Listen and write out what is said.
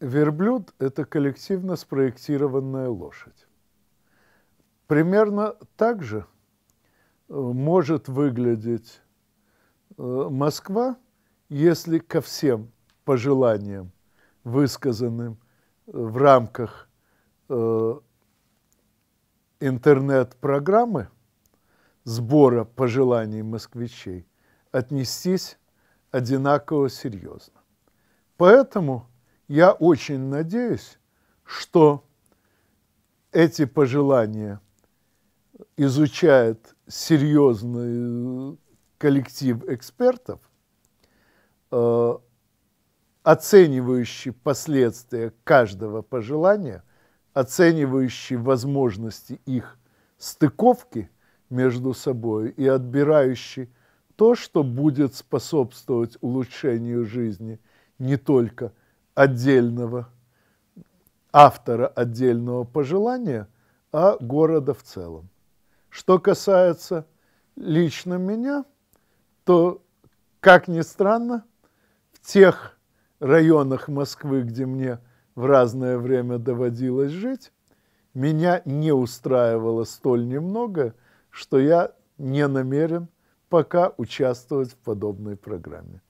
Верблюд – это коллективно спроектированная лошадь. Примерно так же э, может выглядеть э, Москва, если ко всем пожеланиям, высказанным э, в рамках интернет-программы сбора пожеланий москвичей, отнестись одинаково серьезно. Поэтому – я очень надеюсь, что эти пожелания изучает серьезный коллектив экспертов, э, оценивающий последствия каждого пожелания, оценивающий возможности их стыковки между собой и отбирающий то, что будет способствовать улучшению жизни не только – отдельного автора отдельного пожелания, а города в целом. Что касается лично меня, то, как ни странно, в тех районах Москвы, где мне в разное время доводилось жить, меня не устраивало столь немного, что я не намерен пока участвовать в подобной программе.